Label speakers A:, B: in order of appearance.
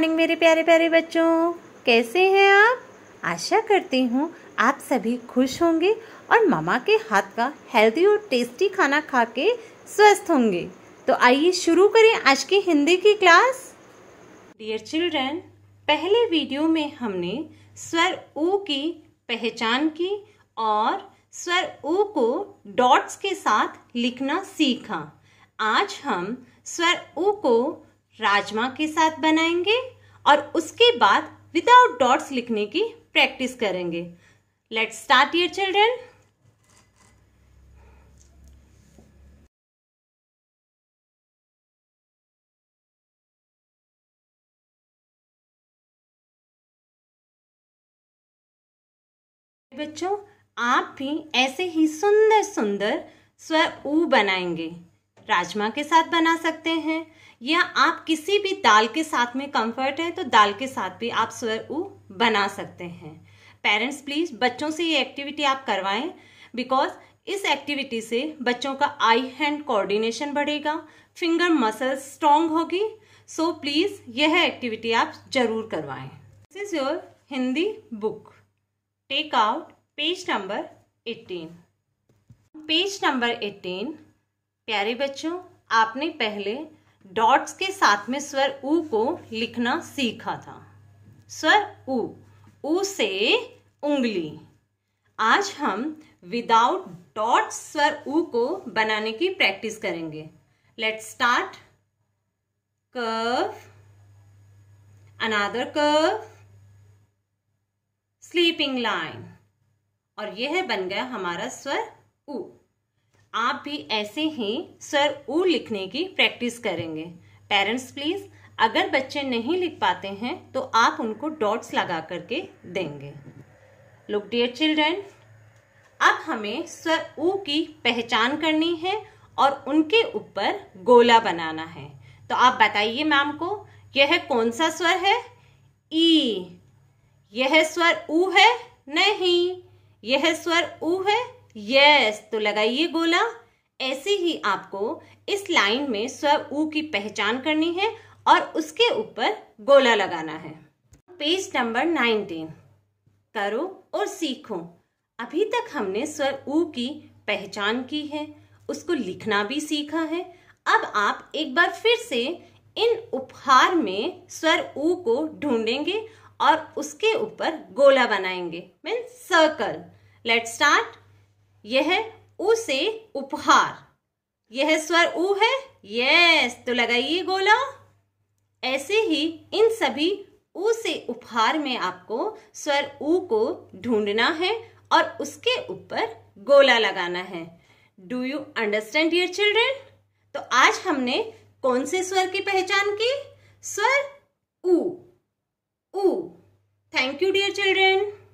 A: morning मेरे प्यारे प्यारे बच्चों कैसे हैं आप आशा करती हूँ आप सभी खुश होंगे और मामा के हाथ का हेल्दी और टेस्टी खाना खा के स्वस्थ होंगे तो आइए शुरू करें आज की हिंदी की क्लास डियर चिल्ड्रन पहले वीडियो में हमने स्वर ओ की पहचान की और स्वर ओ को डॉट्स के साथ लिखना सीखा आज हम स्वर ओ को राजमा के साथ बनाएंगे और उसके बाद विदाउट डॉट्स लिखने की प्रैक्टिस करेंगे लेट स्टार्ट योर चिल्ड्रन बच्चों आप भी ऐसे ही सुंदर सुंदर स्वर ऊ बनाएंगे राजमा के साथ बना सकते हैं या आप किसी भी दाल के साथ में कंफर्ट है तो दाल के साथ भी आप स्वर उ बना सकते हैं पेरेंट्स प्लीज़ बच्चों से ये एक्टिविटी आप करवाएं बिकॉज इस एक्टिविटी से बच्चों का आई हैंड कोऑर्डिनेशन बढ़ेगा फिंगर मसल्स स्ट्रॉन्ग होगी सो प्लीज़ यह एक्टिविटी आप जरूर करवाएं this is your Hindi book take out page number eighteen page number eighteen प्यारे बच्चों आपने पहले डॉट्स के साथ में स्वर ऊ को लिखना सीखा था स्वर ऊ ऊ से उंगली आज हम विदाउट डॉट्स स्वर ऊ को बनाने की प्रैक्टिस करेंगे let start curve another curve sleeping line और यह बन गया हमारा स्वर ऊ आप भी ऐसे ही स्वर ऊ लिखने की प्रैक्टिस करेंगे पेरेंट्स प्लीज़ अगर बच्चे नहीं लिख पाते हैं तो आप उनको डॉट्स लगा करके देंगे लुक डियर चिल्ड्रन अब हमें स्वर ऊ की पहचान करनी है और उनके ऊपर गोला बनाना है तो आप बताइए मैम को यह कौन सा स्वर है ई यह स्वर ऊ है नहीं यह स्वर ऊ है यस तो लगाइए गोला ऐसे ही आपको इस लाइन में स्वर ऊ की पहचान करनी है और उसके ऊपर गोला लगाना है पेज नंबर नाइनटीन करो और सीखो अभी तक हमने स्वर ऊ की पहचान की है उसको लिखना भी सीखा है अब आप एक बार फिर से इन उपहार में स्वर ऊ को ढूंढेंगे और उसके ऊपर गोला बनाएंगे मीन सर्कल लेट स्टार्ट यह उ से उपहार यह स्वर उ है यस तो लगाइए गोला ऐसे ही इन सभी उ से उपहार में आपको स्वर उ को ढूंढना है और उसके ऊपर गोला लगाना है do you understand dear children तो आज हमने कौन से स्वर की पहचान की स्वर उ थैंक यू डियर चिल्ड्रेन